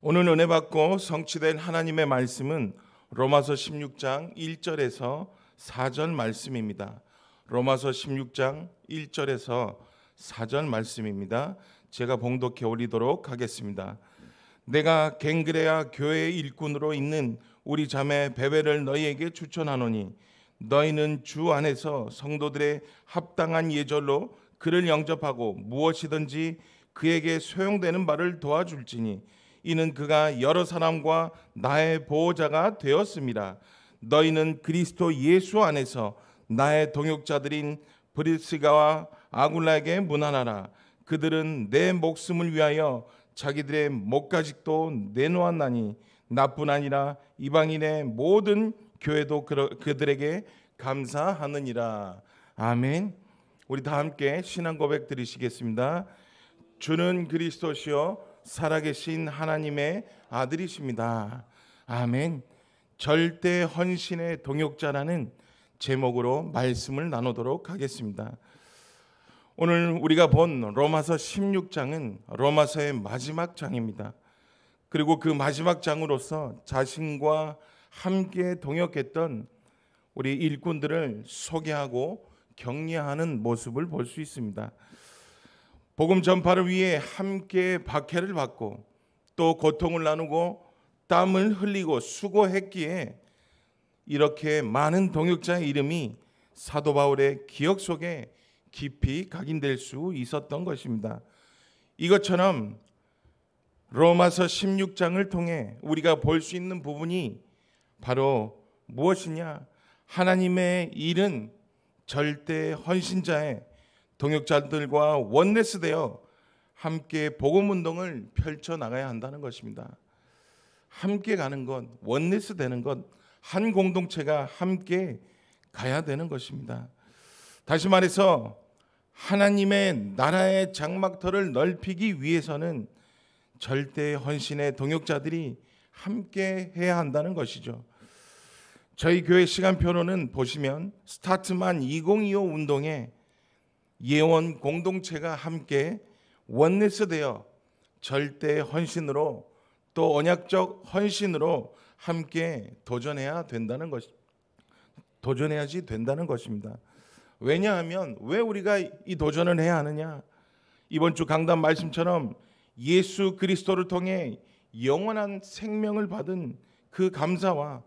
오늘 은혜 받고 성취된 하나님의 말씀은 로마서 16장 1절에서 4절 말씀입니다. 로마서 16장 1절에서 4절 말씀입니다. 제가 봉독해 올리도록 하겠습니다. 내가 갱그레아 교회 일꾼으로 있는 우리 자매 베베를 너희에게 추천하노니 너희는 주 안에서 성도들의 합당한 예절로 그를 영접하고 무엇이든지 그에게 소용되는 바를 도와줄지니 이는 그가 여러 사람과 나의 보호자가 되었습니다. 너희는 그리스도 예수 안에서 나의 동역자들인 브리스가와 아굴라에게 문안하라. 그들은 내 목숨을 위하여 자기들의 목가직도 내놓았나니 나뿐 아니라 이방인의 모든 교회도 그들에게 감사하느니라. 아멘. 우리 다 함께 신앙 고백 드리시겠습니다. 주는 그리스도시요 살아계신 하나님의 아들이십니다. 아멘. 절대 헌신의 동역자라는 제목으로 말씀을 나누도록 하겠습니다. 오늘 우리가 본 로마서 16장은 로마서의 마지막 장입니다. 그리고 그 마지막 장으로서 자신과 함께 동역했던 우리 일꾼들을 소개하고 격려하는 모습을 볼 수 있습니다. 복음 전파를 위해 함께 박해를 받고 또 고통을 나누고 땀을 흘리고 수고했기에 이렇게 많은 동역자의 이름이 사도 바울의 기억 속에 깊이 각인될 수 있었던 것입니다. 이것처럼 로마서 16장을 통해 우리가 볼 수 있는 부분이 바로 무엇이냐? 하나님의 일은 절대 헌신자의 동역자들과 원네스되어 함께 복음 운동을 펼쳐 나가야 한다는 것입니다. 함께 가는 것, 원네스 되는 것, 한 공동체가 함께 가야 되는 것입니다. 다시 말해서 하나님의 나라의 장막터를 넓히기 위해서는 절대 헌신의 동역자들이 함께 해야 한다는 것이죠. 저희 교회 시간표로는 보시면 스타트만 2025 운동에 예원 공동체가 함께 원내스 되어 절대 헌신으로 또 언약적 헌신으로 함께 도전해야 된다는 것 도전해야지 된다는 것입니다. 왜냐하면 왜 우리가 이 도전을 해야 하느냐? 이번 주 강단 말씀처럼 예수 그리스도를 통해 영원한 생명을 받은 그 감사와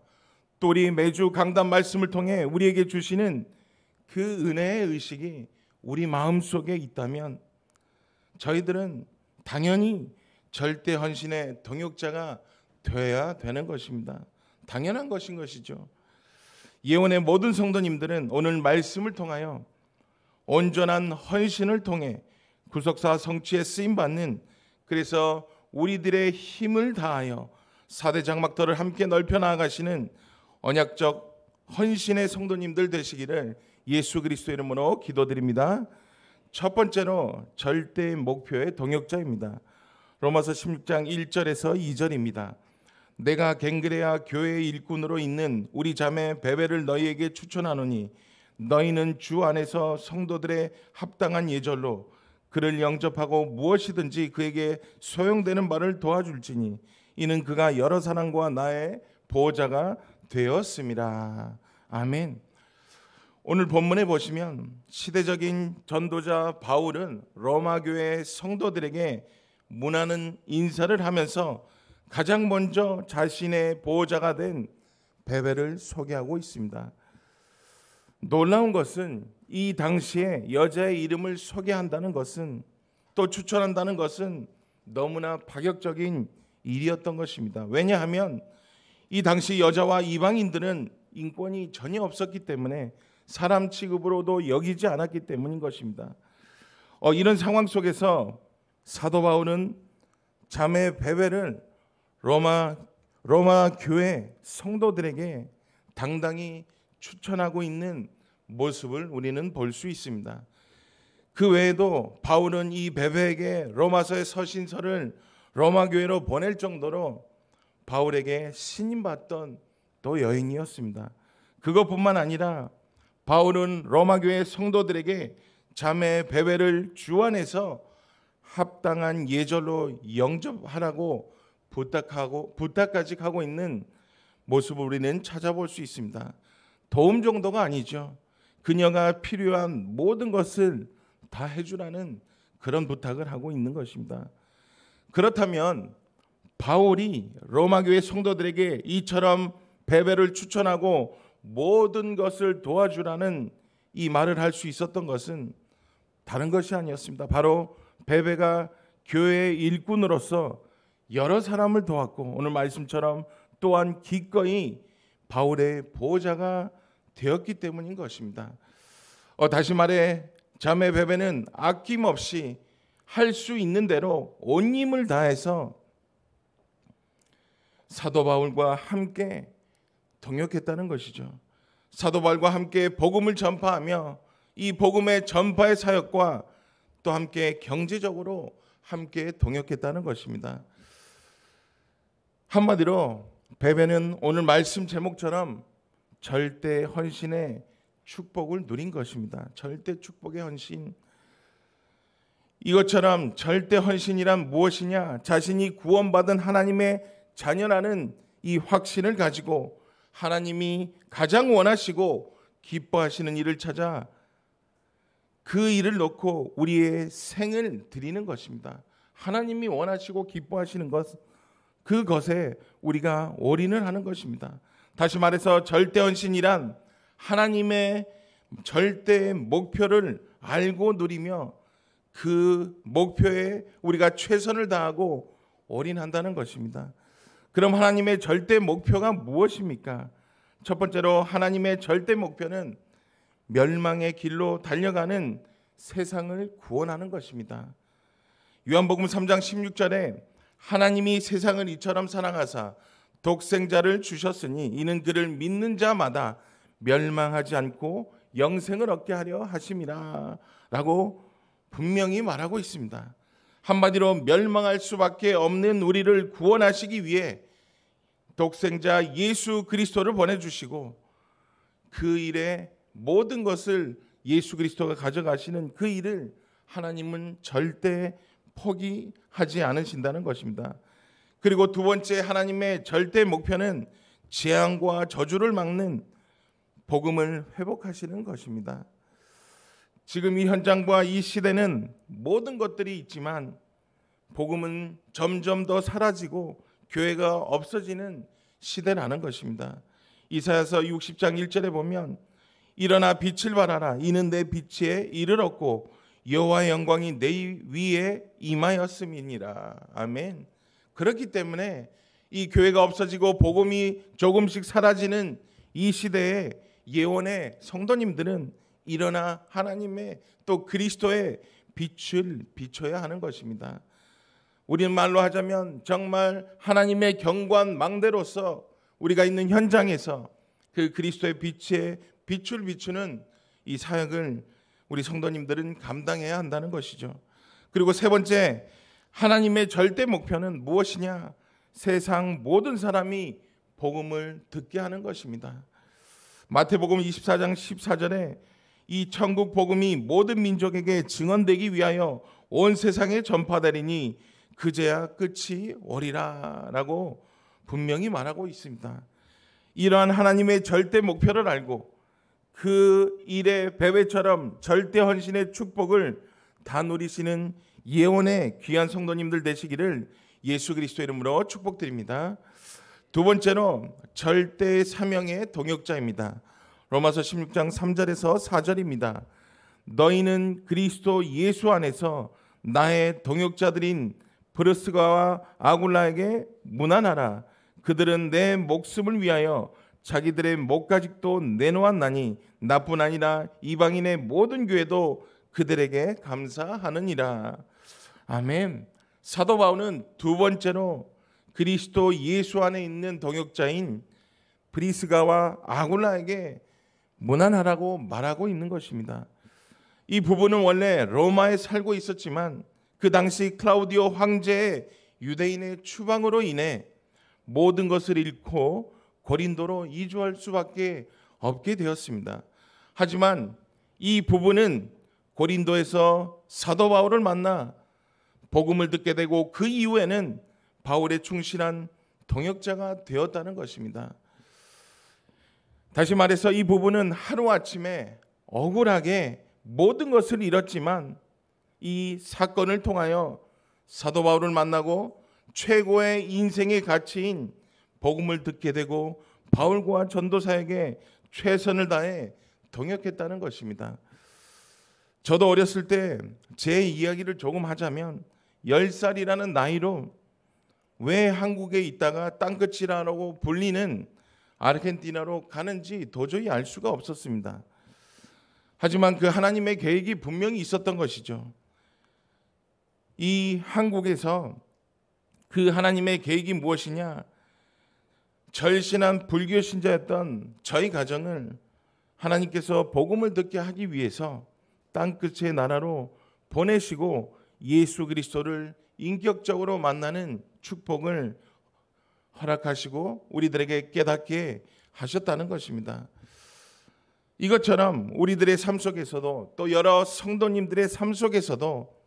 또 우리 매주 강단 말씀을 통해 우리에게 주시는 그 은혜의 의식이 우리 마음 속에 있다면 저희들은 당연히 절대 헌신의 동역자가 되어야 되는 것입니다. 당연한 것인 것이죠. 예원의 모든 성도님들은 오늘 말씀을 통하여 온전한 헌신을 통해 구속사 성취에 쓰임 받는 그래서 우리들의 힘을 다하여 사대 장막터를 함께 넓혀 나아가시는 언약적 헌신의 성도님들 되시기를 예수 그리스도 이름으로 기도드립니다. 첫 번째로 절대 목표의 동역자입니다. 로마서 16장 1절에서 2절입니다. 내가 갱그레아 교회의 일꾼으로 있는 우리 자매 베베를 너희에게 추천하노니 너희는 주 안에서 성도들의 합당한 예절로 그를 영접하고 무엇이든지 그에게 소용되는 바를 도와줄지니 이는 그가 여러 사람과 나의 보호자가 되었습니다. 아멘. 오늘 본문에 보시면 시대적인 전도자 바울은 로마 교회 성도들에게 문하는 인사를 하면서 가장 먼저 자신의 보호자가 된 베베를 소개하고 있습니다. 놀라운 것은 이 당시에 여자의 이름을 소개한다는 것은 또 추천한다는 것은 너무나 파격적인 일이었던 것입니다. 왜냐하면 이 당시 여자와 이방인들은 인권이 전혀 없었기 때문에 사람 취급으로도 여기지 않았기 때문인 것입니다. 어, 이런 상황 속에서 사도 바울은 자매 베베를 로마 로마 교회 성도들에게 당당히 추천하고 있는 모습을 우리는 볼 수 있습니다. 그 외에도 바울은 이 베베에게 로마서의 서신서를 로마 교회로 보낼 정도로 바울에게 신임받던 또 여인이었습니다. 그것뿐만 아니라 바울은 로마 교회 성도들에게 자매 배회를 주안해서 합당한 예절로 영접하라고 부탁하고 부탁까지 하고 있는 모습을 우리는 찾아볼 수 있습니다. 도움 정도가 아니죠. 그녀가 필요한 모든 것을 다 해주라는 그런 부탁을 하고 있는 것입니다. 그렇다면 바울이 로마 교회 성도들에게 이처럼 베베를 추천하고 모든 것을 도와주라는 이 말을 할 수 있었던 것은 다른 것이 아니었습니다. 바로 베베가 교회의 일꾼으로서 여러 사람을 도왔고 오늘 말씀처럼 또한 기꺼이 바울의 보호자가 되었기 때문인 것입니다. 어, 다시 말해 자매 베베는 아낌없이 할 수 있는 대로 온 힘을 다해서 사도 바울과 함께 동역했다는 것이죠. 사도 발과 함께 복음을 전파하며 이 복음의 전파의 사역과 또 함께 경제적으로 함께 동역했다는 것입니다. 한마디로 베베는 오늘 말씀 제목처럼 절대 헌신의 축복을 누린 것입니다. 절대 축복의 헌신. 이것처럼 절대 헌신이란 무엇이냐? 자신이 구원받은 하나님의 자녀라는 이 확신을 가지고 하나님이 가장 원하시고 기뻐하시는 일을 찾아 그 일을 놓고 우리의 생을 드리는 것입니다. 하나님이 원하시고 기뻐하시는 것 그것에 우리가 올인을 하는 것입니다. 다시 말해서 절대 헌신이란 하나님의 절대 목표를 알고 누리며 그 목표에 우리가 최선을 다하고 올인한다는 것입니다. 그럼 하나님의 절대 목표가 무엇입니까? 첫 번째로 하나님의 절대 목표는 멸망의 길로 달려가는 세상을 구원하는 것입니다. 요한복음 3장 16절에 하나님이 세상을 이처럼 사랑하사 독생자를 주셨으니 이는 그를 믿는 자마다 멸망하지 않고 영생을 얻게 하려 하심이라라고 분명히 말하고 있습니다. 한마디로 멸망할 수밖에 없는 우리를 구원하시기 위해 독생자 예수 그리스도를 보내주시고 그 일에 모든 것을 예수 그리스도가 가져가시는 그 일을 하나님은 절대 포기하지 않으신다는 것입니다. 그리고 두 번째 하나님의 절대 목표는 재앙과 저주를 막는 복음을 회복하시는 것입니다. 지금 이 현장과 이 시대는 모든 것들이 있지만 복음은 점점 더 사라지고 교회가 없어지는 시대라는 것입니다. 이사야서 60장 1절에 보면 일어나 빛을 발하라 이는 내 빛에 이르렀고 여호와의 영광이 내 위에 임하였음이니라. 아멘. 그렇기 때문에 이 교회가 없어지고 복음이 조금씩 사라지는 이 시대에 예언의 성도님들은 일어나 하나님의 또 그리스도의 빛을 비춰야 하는 것입니다. 우리 말로 하자면 정말 하나님의 경관 망대로서 우리가 있는 현장에서 그 그리스도의 빛에 빛을 비추는 이 사역을 우리 성도님들은 감당해야 한다는 것이죠. 그리고 세 번째 하나님의 절대 목표는 무엇이냐? 세상 모든 사람이 복음을 듣게 하는 것입니다. 마태복음 24장 14절에 이 천국 복음이 모든 민족에게 증언되기 위하여 온 세상에 전파되리니 그제야 끝이 오리라라고 분명히 말하고 있습니다. 이러한 하나님의 절대 목표를 알고 그 일의 배배처럼 절대 헌신의 축복을 다 누리시는 예원의 귀한 성도님들 되시기를 예수 그리스도 이름으로 축복드립니다. 두 번째로 절대 사명의 동역자입니다. 로마서 16장 3절에서 4절입니다. 너희는 그리스도 예수 안에서 나의 동역자들인 브루스가와 아굴라에게 무난하라. 그들은 내 목숨을 위하여 자기들의 목가직도 내놓았나니 나뿐 아니라 이방인의 모든 교회도 그들에게 감사하느니라. 아멘. 사도 바울은 두 번째로 그리스도 예수 안에 있는 동역자인 브리스가와 아굴라에게 무난하라고 말하고 있는 것입니다. 이 부분은 원래 로마에 살고 있었지만 그 당시 클라우디오 황제의 유대인의 추방으로 인해 모든 것을 잃고 고린도로 이주할 수밖에 없게 되었습니다. 하지만 이 부부는 고린도에서 사도 바울을 만나 복음을 듣게 되고 그 이후에는 바울의 충실한 동역자가 되었다는 것입니다. 다시 말해서 이 부부는 하루아침에 억울하게 모든 것을 잃었지만 이 사건을 통하여 사도 바울을 만나고 최고의 인생의 가치인 복음을 듣게 되고 바울과 전도사에게 최선을 다해 동역했다는 것입니다. 저도 어렸을 때 제 이야기를 조금 하자면 10살이라는 나이로 왜 한국에 있다가 땅끝이라고 불리는 아르헨티나로 가는지 도저히 알 수가 없었습니다. 하지만 그 하나님의 계획이 분명히 있었던 것이죠. 이 한국에서 그 하나님의 계획이 무엇이냐? 절신한 불교 신자였던 저희 가정을 하나님께서 복음을 듣게 하기 위해서 땅 끝의 나라로 보내시고 예수 그리스도를 인격적으로 만나는 축복을 허락하시고 우리들에게 깨닫게 하셨다는 것입니다. 이것처럼 우리들의 삶 속에서도 또 여러 성도님들의 삶 속에서도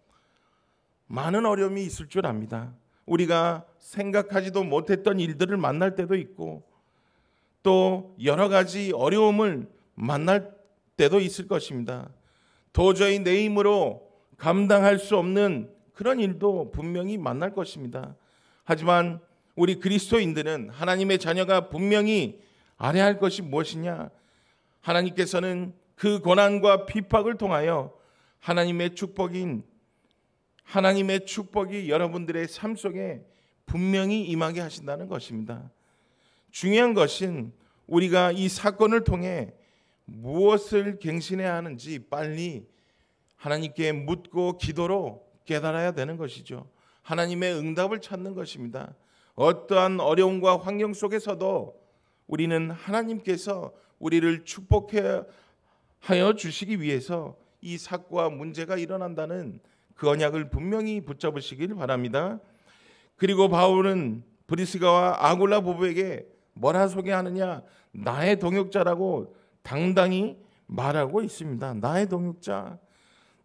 많은 어려움이 있을 줄 압니다. 우리가 생각하지도 못했던 일들을 만날 때도 있고 또 여러 가지 어려움을 만날 때도 있을 것입니다. 도저히 내 힘으로 감당할 수 없는 그런 일도 분명히 만날 것입니다. 하지만 우리 그리스도인들은 하나님의 자녀가 분명히 알아야 할 것이 무엇이냐? 하나님께서는 그 고난과 비박을 통하여 하나님의 축복인 하나님의 축복이 여러분들의 삶 속에 분명히 임하게 하신다는 것입니다. 중요한 것은 우리가 이 사건을 통해 무엇을 갱신해야 하는지 빨리 하나님께 묻고 기도로 깨달아야 되는 것이죠. 하나님의 응답을 찾는 것입니다. 어떠한 어려움과 환경 속에서도 우리는 하나님께서 우리를 축복 하여 주시기 위해서 이 사고와 문제가 일어난다는 그 언약을 분명히 붙잡으시길 바랍니다. 그리고 바울은 브리스가와 아굴라 부부에게 뭐라 소개하느냐? 나의 동역자라고 당당히 말하고 있습니다. 나의 동역자.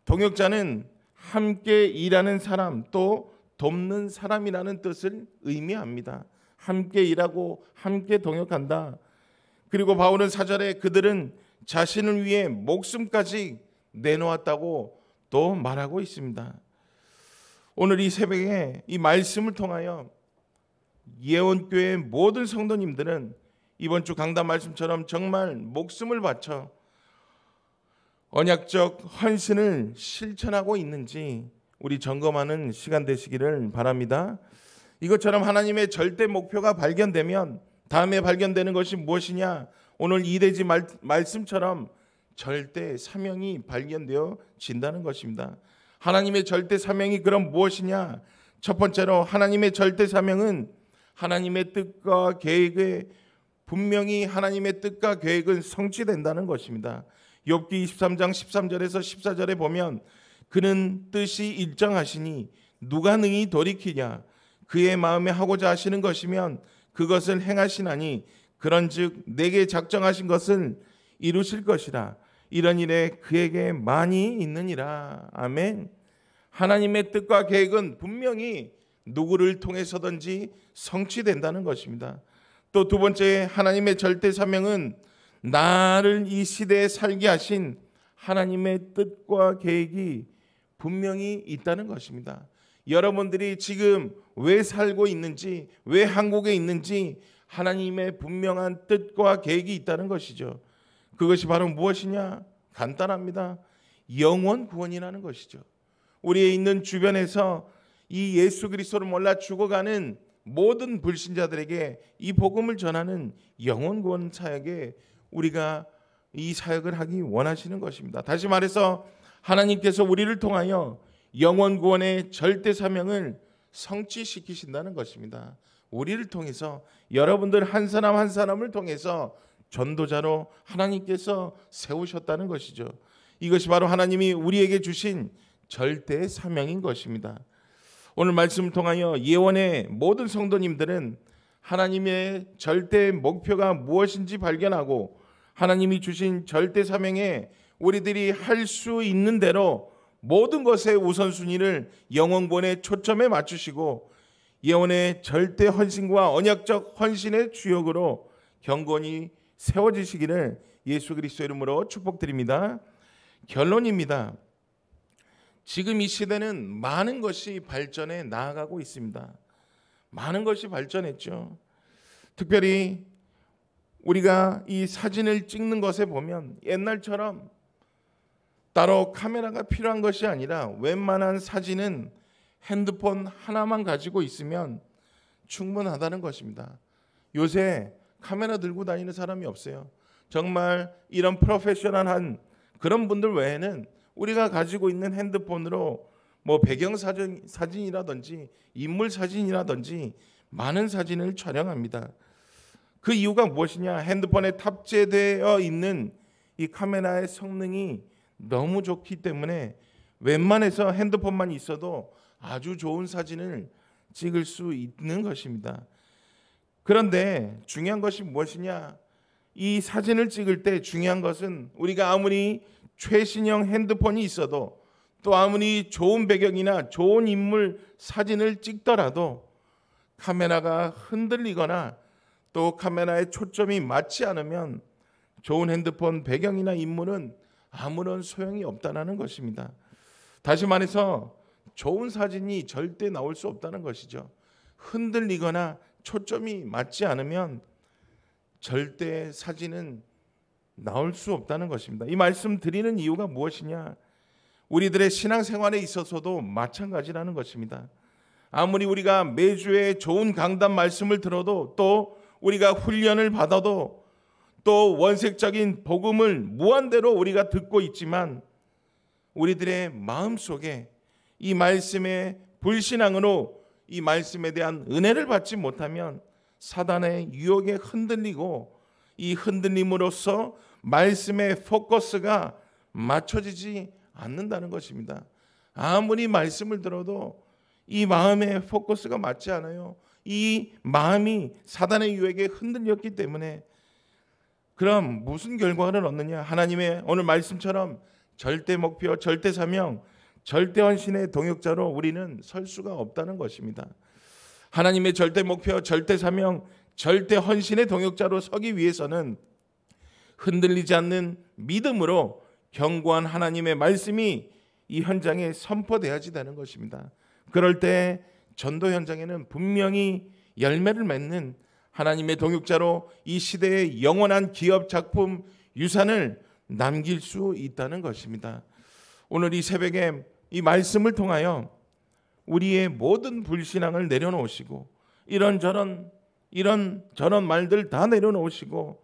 동역자는 함께 일하는 사람 또 돕는 사람이라는 뜻을 의미합니다. 함께 일하고 함께 동역한다. 그리고 바울은 사절에 그들은 자신을 위해 목숨까지 내놓았다고 또 말하고 있습니다. 오늘 이 새벽에 이 말씀을 통하여 예원교회 모든 성도님들은 이번 주 강단 말씀처럼 정말 목숨을 바쳐 언약적 헌신을 실천하고 있는지 우리 점검하는 시간 되시기를 바랍니다. 이것처럼 하나님의 절대 목표가 발견되면 다음에 발견되는 것이 무엇이냐? 오늘 이대지 말, 씀처럼 절대 사명이 발견되어 진다는 것입니다. 하나님의 절대 사명이 그럼 무엇이냐? 첫 번째로 하나님의 절대 사명은 하나님의 뜻과 계획에 분명히 하나님의 뜻과 계획은 성취된다는 것입니다. 욥기 23장 13절에서 14절에 보면 그는 뜻이 일정하시니 누가 능히 돌이키냐 그의 마음에 하고자 하시는 것이면 그것을 행하시나니 그런즉 내게 작정하신 것을 이루실 것이라 이런 일에 그에게 많이 있느니라. 아멘. 하나님의 뜻과 계획은 분명히 누구를 통해서든지 성취된다는 것입니다. 또 두 번째 하나님의 절대 사명은 나를 이 시대에 살게 하신 하나님의 뜻과 계획이 분명히 있다는 것입니다. 여러분들이 지금 왜 살고 있는지, 왜 한국에 있는지 하나님의 분명한 뜻과 계획이 있다는 것이죠. 그것이 바로 무엇이냐? 간단합니다. 영원 구원이라는 것이죠. 우리의 있는 주변에서 이 예수 그리스도를 몰라 죽어가는 모든 불신자들에게 이 복음을 전하는 영원 구원 사역에 우리가 이 사역을 하기 원하시는 것입니다. 다시 말해서 하나님께서 우리를 통하여 영원 구원의 절대 사명을 성취시키신다는 것입니다. 우리를 통해서 여러분들 한 사람 한 사람을 통해서 전도자로 하나님께서 세우셨다는 것이죠. 이것이 바로 하나님이 우리에게 주신 절대 사명인 것입니다. 오늘 말씀을 통하여 예원의 모든 성도님들은 하나님의 절대 목표가 무엇인지 발견하고 하나님이 주신 절대 사명에 우리들이 할 수 있는 대로 모든 것의 우선순위를 영원권의 초점에 맞추시고 예언의 절대 헌신과 언약적 헌신의 주역으로 경건이 세워지시기를 예수 그리스도 이름으로 축복드립니다. 결론입니다. 지금 이 시대는 많은 것이 발전해 나아가고 있습니다. 많은 것이 발전했죠. 특별히 우리가 이 사진을 찍는 것에 보면 옛날처럼 따로 카메라가 필요한 것이 아니라 웬만한 사진은 핸드폰 하나만 가지고 있으면 충분하다는 것입니다. 요새 카메라 들고 다니는 사람이 없어요. 정말 이런 프로페셔널한 그런 분들 외에는 우리가 가지고 있는 핸드폰으로 뭐 배경 사진 사진이라든지 인물 사진이라든지 많은 사진을 촬영합니다. 그 이유가 무엇이냐? 핸드폰에 탑재되어 있는 이 카메라의 성능이 너무 좋기 때문에 웬만해서 핸드폰만 있어도 아주 좋은 사진을 찍을 수 있는 것입니다. 그런데 중요한 것이 무엇이냐? 이 사진을 찍을 때 중요한 것은 우리가 아무리 최신형 핸드폰이 있어도 또 아무리 좋은 배경이나 좋은 인물 사진을 찍더라도 카메라가 흔들리거나 또 카메라의 초점이 맞지 않으면 좋은 핸드폰 배경이나 인물은 아무런 소용이 없다는 것입니다. 다시 말해서 좋은 사진이 절대 나올 수 없다는 것이죠. 흔들리거나 초점이 맞지 않으면 절대 사진은 나올 수 없다는 것입니다. 이 말씀 드리는 이유가 무엇이냐? 우리들의 신앙생활에 있어서도 마찬가지라는 것입니다. 아무리 우리가 매주에 좋은 강단 말씀을 들어도 또 우리가 훈련을 받아도 또 원색적인 복음을 무한대로 우리가 듣고 있지만 우리들의 마음속에 이 말씀에 불신앙으로 이 말씀에 대한 은혜를 받지 못하면 사단의 유혹에 흔들리고 이 흔들림으로써 말씀의 포커스가 맞춰지지 않는다는 것입니다. 아무리 말씀을 들어도 이 마음의 포커스가 맞지 않아요. 이 마음이 사단의 유혹에 흔들렸기 때문에 그럼 무슨 결과를 얻느냐? 하나님의 오늘 말씀처럼 절대 목표, 절대 사명, 절대 헌신의 동역자로 우리는 설 수가 없다는 것입니다. 하나님의 절대 목표, 절대 사명, 절대 헌신의 동역자로 서기 위해서는 흔들리지 않는 믿음으로 견고한 하나님의 말씀이 이 현장에 선포돼야지 되는 것입니다. 그럴 때 전도 현장에는 분명히 열매를 맺는 하나님의 동역자로 이 시대의 영원한 기업 작품 유산을 남길 수 있다는 것입니다. 오늘 이 새벽에 이 말씀을 통하여 우리의 모든 불신앙을 내려놓으시고 이런저런 이런 저런 말들 다 내려놓으시고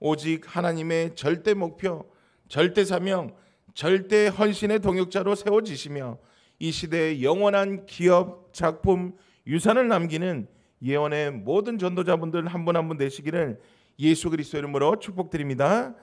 오직 하나님의 절대 목표, 절대 사명, 절대 헌신의 동역자로 세워지시며 이 시대의 영원한 기업, 작품, 유산을 남기는 예언의 모든 전도자분들 한 분 한 분 되시기를 예수 그리스도 이름으로 축복드립니다.